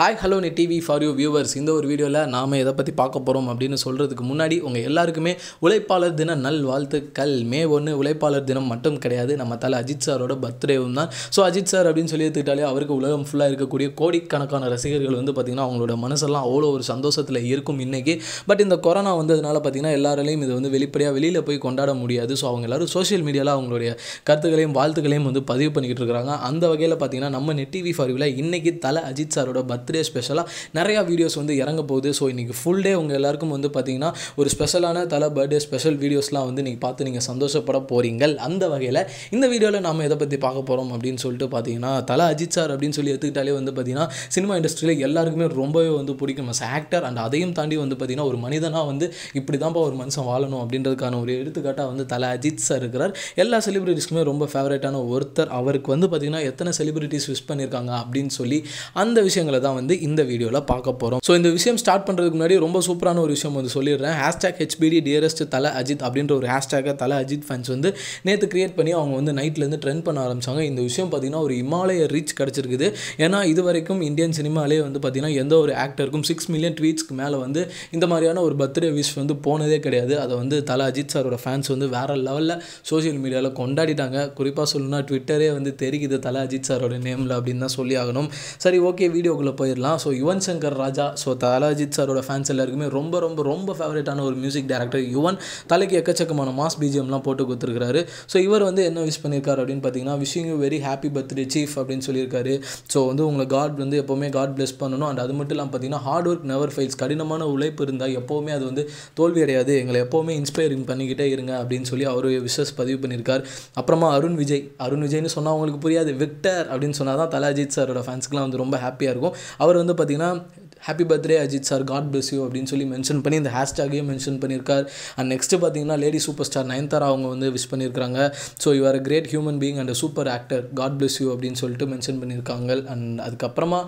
hi hello நீ TV for you viewers இந்த ஒரு வீடியோவில் நாம் எதை பற்றி பார்க்க போகிறோம் அப்படின்னு சொல்கிறதுக்கு முன்னாடி உங்கள் எல்லாருக்குமே உழைப்பாளர் தின நல் வாழ்த்துக்கள் மே ஒன்று உழைப்பாளர் தினம் மட்டும் கிடையாது நம்ம தலை அஜித் சாரோட பர்த்டேவும் தான் ஸோ அஜித் சார் அப்படின்னு சொல்லி எடுத்துக்கிட்டாலே அவருக்கு உலகம் ஃபுல்லாக இருக்கக்கூடிய கோடிக்கணக்கான ரசிகர்கள் வந்து பார்த்திங்கன்னா அவங்களோட மனசெல்லாம் அவ்வளோ ஒரு சந்தோஷத்தில் இருக்கும் இன்றைக்கி பட் இந்த கொரோனா வந்ததுனால பார்த்திங்கன்னா எல்லாராலையும் இது வந்து வெளிப்படையாக வெளியில் போய் கொண்டாட முடியாது ஸோ அவங்க எல்லோரும் சோஷியல் மீடியாவில் அவங்களுடைய கருத்துக்களையும் வாழ்த்துக்களையும் வந்து பதிவு பண்ணிக்கிட்டு இருக்கிறாங்க அந்த வகையில் பார்த்திங்கன்னா நம்ம நெட் டிவி ஃபார்வில் இன்றைக்கி தலை அஜித் சாரோட பர்த் பர்த்டே ஸ்பெஷலாக நிறையா வீடியோஸ் வந்து இறங்க போகுது ஸோ இன்றைக்கி ஃபுல் டே உங்கள் எல்லாருக்கும் வந்து பார்த்திங்கன்னா ஒரு ஸ்பெஷலான தலை பர்த்டே ஸ்பெஷல் வீடியோஸ்லாம் வந்து நீங்கள் பார்த்து நீங்கள் சந்தோஷப்பட போகிறீங்கள் அந்த வகையில் இந்த வீடியோவில் நாம் எதை பற்றி பார்க்க போகிறோம் அப்படின்னு சொல்லிட்டு பார்த்தீங்கன்னா தலை அஜித் சார் அப்படின்னு சொல்லி எடுத்துக்கிட்டாலே வந்து பார்த்திங்கன்னா சினிமா இண்டஸ்ட்ரியில் எல்லாருக்குமே ரொம்பவே வந்து பிடிக்கும் அஸ் ஆக்டர் அண்ட் அதையும் தாண்டி வந்து பார்த்திங்கன்னா ஒரு மனிதனாக வந்து இப்படி தான்ப்பா ஒரு மனுஷன் வாழணும் அப்படின்றதுக்கான ஒரு எடுத்துக்காட்டாக வந்து தலை அஜித் சார் இருக்கிறார் எல்லா செலிபிரிட்டிஸ்க்குமே ரொம்ப ஃபேவரேட்டான ஒருத்தர் அவருக்கு வந்து பார்த்திங்கன்னா எத்தனை செலிபிரிட்டிஸ் விஷ் பண்ணியிருக்காங்க அப்படின்னு சொல்லி அந்த விஷயங்களை தான் வந்து இந்த வீடியோவில் பார்க்க போகிறோம் ஸோ இந்த விஷயம் ஸ்டார்ட் பண்ணுறதுக்கு முன்னாடி ரொம்ப சூப்பரான ஒரு விஷயம் வந்து சொல்லிடுறேன் ஹேஷ்டேக் ஹெச்பிடி டியரஸ்ட் தலை அஜித் அப்படின்ற ஒரு ஹேஷ்டாக தலை அஜித் ஃபேன்ஸ் வந்து நேற்று கிரியேட் பண்ணி அவங்க வந்து நைட்லேருந்து ட்ரெண்ட் பண்ண ஆரம்பிச்சாங்க இந்த விஷயம் பார்த்தீங்கன்னா ஒரு இமாலய ரீச் கிடச்சிருக்குது ஏன்னா இது வரைக்கும் இந்தியன் சினிமாலே வந்து பார்த்திங்கன்னா எந்த ஒரு ஆக்டருக்கும் சிக்ஸ் மில்லியன் ட்வீட்ஸ்க்கு மேலே வந்து இந்த மாதிரியான ஒரு பர்த்டே விஷ் வந்து போனதே கிடையாது அதை வந்து தலை அஜித் சாரோட ஃபேன்ஸ் வந்து வேறு லெவலில் சோஷியல் மீடியாவில் கொண்டாடிட்டாங்க குறிப்பாக சொல்லணும்னா ட்விட்டரே வந்து தெரிகிது தலை அஜித் சாரோட நேமில் அப்படின்னு தான் சொல்லி ஆகணும் சரி ஓகே வீடியோக்குள்ளே போய் போயிடலாம் ஸோ யுவன் சங்கர் ராஜா ஸோ தலாஜித் சாரோட ஃபேன்ஸ் எல்லாருக்குமே ரொம்ப ரொம்ப ரொம்ப ஃபேவரேட்டான ஒரு மியூசிக் டேரக்டர் யுவன் தலைக்கு எக்கச்சக்கமான மாஸ் பிஜிஎம்லாம் போட்டு கொடுத்துருக்காரு ஸோ இவர் வந்து என்ன விஷ் பண்ணியிருக்காரு அப்படின்னு பார்த்தீங்கன்னா wishing you very happy birthday chief அப்படின்னு சொல்லியிருக்காரு ஸோ வந்து உங்களை காட் வந்து எப்போவுமே காட் பிளெஸ் பண்ணணும் அண்ட் அது மட்டும் இல்லாமல் பார்த்தீங்கன்னா ஹார்ட் ஒர்க் நெவர் ஃபைல்ஸ் கடினமான உழைப்பு இருந்தால் எப்போவுமே அது வந்து தோல்வி அடையாது எங்களை எப்போவுமே இன்ஸ்பைரிங் பண்ணிக்கிட்டே இருங்க அப்படின்னு சொல்லி அவர் விஷஸ் பதிவு பண்ணியிருக்கார் அப்புறமா அருண் விஜய் அருண் விஜய்னு சொன்னால் அவங்களுக்கு புரியாது விக்டர் அப்படின்னு சொன்னால் தான் தலாஜித் சாரோட ஃபேன்ஸ்க்குலாம் வந்து ரொம்ப ஹாப்பியாக இருக்கும் அவர் வந்து பார்த்திங்கன்னா happy birthday Ajith sir god bless you அப்படின்னு சொல்லி மென்ஷன் பண்ணி இந்த ஹேஷ்டாகையும் மென்ஷன் பண்ணியிருக்கார் அண்ட் நெக்ஸ்ட்டு பார்த்தீங்கன்னா லேடி சூப்பர் ஸ்டார் நயன்தாரா அவங்க வந்து விஷ் பண்ணியிருக்காங்க so you are great human being and super actor god bless you அப்படின்னு சொல்லிட்டு மென்ஷன் பண்ணியிருக்காங்க அண்ட் அதுக்கப்புறமா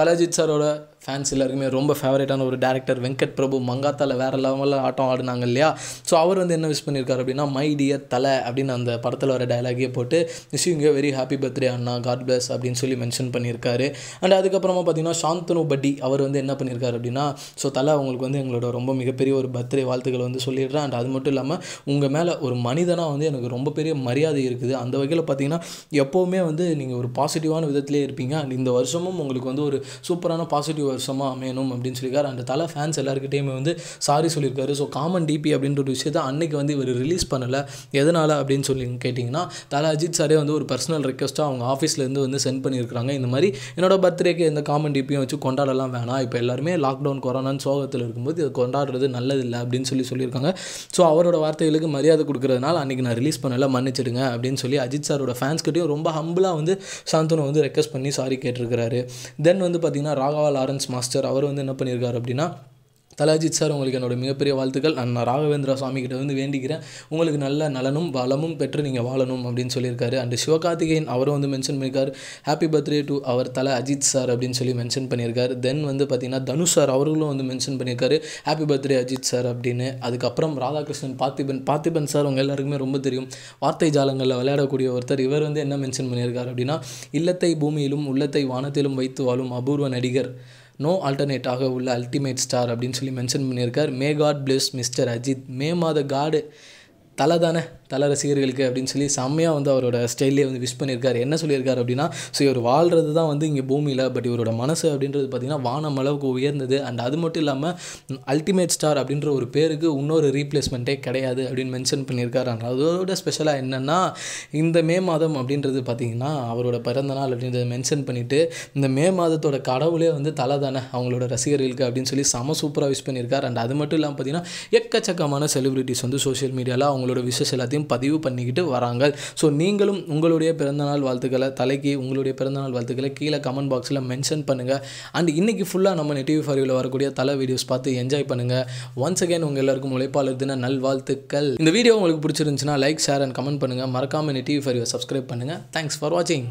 தலஜித் சாரோட ஃபேன்ஸ் எல்லாருக்குமே ரொம்ப ஃபேவரேட்டான ஒரு டேரக்டர் வெங்கட் பிரபு மங்காத்தால வேறு லெவலில் ஆட்டம் ஆடினாங்க இல்லையா ஸோ அவர் வந்து என்ன விஷ் பண்ணியிருக்காரு அப்படின்னா மை டியர் தலை அப்படின்னு அந்த படத்தில் வர டைலாகே போட்டு miss you very happy birthday அண்ணா காட் பிளஸ் அப்படின்னு சொல்லி மென்ஷன் பண்ணியிருக்காரு அண்ட் அதுக்கப்புறமா பார்த்தீங்கன்னா சாந்தனு பட்டி அவர் வந்து என்ன பண்ணியிருக்காரு அப்படின்னா ஸோ தலை அவங்களுக்கு வந்து எங்களோட ரொம்ப மிகப்பெரிய ஒரு பர்த்டே வாழ்த்துக்கள் வந்து சொல்லிடுறேன் அண்ட் அது மட்டும் இல்லாமல் உங்கள் மேலே ஒரு மனிதனாக வந்து எனக்கு ரொம்ப பெரிய மரியாதை இருக்குது அந்த வகையில் பார்த்தீங்கன்னா எப்போவுமே வந்து நீங்கள் ஒரு பாசிட்டிவான விதத்திலே இருப்பீங்க அண்ட் இந்த வருஷமும் உங்களுக்கு வந்து ஒரு சூப்பரான பாசிட்டிவ் வருஷமாக அமையணும் அப்படின்னு சொல்லியிருக்காரு அந்த தலை ஃபேன்ஸ் எல்லாருக்கிட்டையுமே வந்து சாரி சொல்லியிருக்காரு ஸோ காமன் டிபி அப்படின்ற ஒரு விஷயத்தை அன்னைக்கு வந்து இவர் ரிலீஸ் பண்ணலை எதனால் அப்படின்னு சொல்லி கேட்டிங்கன்னா தலை அஜித் சாரே வந்து ஒரு பர்சனல் ரெக்வஸ்ட்டாக அவங்க ஆஃபீஸ்லேருந்து வந்து சென்ட் பண்ணியிருக்காங்க இந்த மாதிரி என்னோடய பர்த்டேக்கு எந்த காமன் டிபியும் வச்சு கொண்டாடலாம் வேணாம் இப்போ எல்லாருமே லாக்டவுன் கொரோனான்னு சோகத்தில் இருக்கும்போது இதை கொண்டாடுறது நல்லதில்லை அப்படின்னு சொல்லி சொல்லியிருக்காங்க ஸோ அவரோட வார்த்தைகளுக்கு மரியாதை கொடுக்குறதுனால அன்றைக்கி நான் ரிலீஸ் பண்ணலை மன்னிச்சிடுங்க அப்படின்னு சொல்லி அஜித் சாரோட ஃபேன்ஸ்கிட்டையும் ரொம்ப ஹம்பிளாக வந்து சாந்தனம் வந்து ரெக்வஸ்ட் பண்ணி சாரி கேட்டிருக்கிறாரு தென் வந்து பார்த்திங்கன்னா ராகவா லாரன்ஸ் டான்ஸ் மாஸ்டர் அவர் வந்து என்ன பண்ணியிருக்காரு அப்படின்னா தலாஜித் சார் உங்களுக்கு என்னோடய மிகப்பெரிய வாழ்த்துக்கள் நான் ராகவேந்திர சுவாமி கிட்ட வந்து வேண்டிக்கிறேன் உங்களுக்கு நல்ல நலனும் வளமும் பெற்று நீங்கள் வாழணும் அப்படின்னு சொல்லியிருக்காரு அண்டு சிவகார்த்திகேயன் அவரும் வந்து மென்ஷன் பண்ணியிருக்காரு ஹாப்பி பர்த்டே டு அவர் தலை அஜித் சார் அப்படின்னு சொல்லி மென்ஷன் பண்ணியிருக்காரு தென் வந்து பார்த்திங்கன்னா தனுஷ் சார் அவர்களும் வந்து மென்ஷன் பண்ணியிருக்காரு ஹாப்பி பர்த்டே அஜித் சார் அப்படின்னு அதுக்கப்புறம் ராதாகிருஷ்ணன் பார்த்திபன் பார்த்திபன் சார் உங்கள் எல்லாருக்குமே ரொம்ப தெரியும் வார்த்தை ஜாலங்களில் விளையாடக்கூடிய ஒருத்தர் இவர் வந்து என்ன மென்ஷன் பண்ணியிருக்காரு அப்படின்னா இல்லத்தை பூமியிலும் உள்ளத்தை வானத்திலும் வைத்து வாழும் அபூர்வ நடிகர் நோ ஆல்டர்னேட்டாக உள்ள அல்டிமேட் ஸ்டார் அப்படின்னு சொல்லி மென்ஷன் பண்ணியிருக்கார் may god bless mister Ajith மே மாத காடு தலை தானே தலை ரசிகர்களுக்கு அப்படின்னு சொல்லி செம்மையாக வந்து அவரோட ஸ்டைல்லே வந்து விஷ் பண்ணியிருக்காரு என்ன சொல்லியிருக்காரு அப்படின்னா ஸோ இவர் வாழ்றது தான் வந்து இங்கே பூமியில் பட் இவரோட மனசு அப்படின்றது பார்த்திங்கன்னா வானம் அளவுக்கு உயர்ந்தது அண்ட் அது மட்டும் இல்லாமல் அல்டிமேட் ஸ்டார் அப்படின்ற ஒரு பேருக்கு இன்னொரு ரீப்ளேஸ்மெண்ட்டே கிடையாது அப்படின்னு மென்ஷன் பண்ணியிருக்காரு அதோட ஸ்பெஷலாக என்னென்னா இந்த மே மாதம் அப்படின்றது பார்த்திங்கன்னா அவரோட பிறந்தநாள் அப்படின்றத மென்ஷன் பண்ணிவிட்டு இந்த மே மாதத்தோட கடவுளே வந்து தலை தானே அவங்களோட ரசிகர்களுக்கு அப்படின்னு சொல்லி சம சூப்பராக விஷ் பண்ணியிருக்காரு அண்ட் அது மட்டும் இல்லாமல் பார்த்தீங்கன்னா எக்கச்சக்கமான செலிபிரிட்டிஸ் வந்து சோஷியல் மீடியாவில் அவங்களோட விஷஸ் எல்லாத்தையும் எல்லாத்தையும் பதிவு பண்ணிக்கிட்டு வராங்க ஸோ நீங்களும் உங்களுடைய பிறந்தநாள் வாழ்த்துக்களை தலைக்கு உங்களுடைய பிறந்தநாள் வாழ்த்துக்களை கீழே கமெண்ட் பாக்ஸில் மென்ஷன் பண்ணுங்கள் அண்ட் இன்றைக்கி ஃபுல்லாக நம்ம நெட்டிவ் ஃபர்வியில் வரக்கூடிய தலை வீடியோஸ் பார்த்து என்ஜாய் பண்ணுங்கள் ஒன்ஸ் அகேன் உங்கள் எல்லாருக்கும் உழைப்பாளர் தின நல்வாழ்த்துக்கள் இந்த வீடியோ உங்களுக்கு பிடிச்சிருந்துச்சுன்னா லைக் ஷேர் அண்ட் கமெண்ட் பண்ணுங்கள் மறக்காமல் நெட்டிவ் ஃபார்வியை சப்ஸ்கிரைப் பண்ணுங்கள் தேங்க்ஸ் ஃபார் வாட்சிங்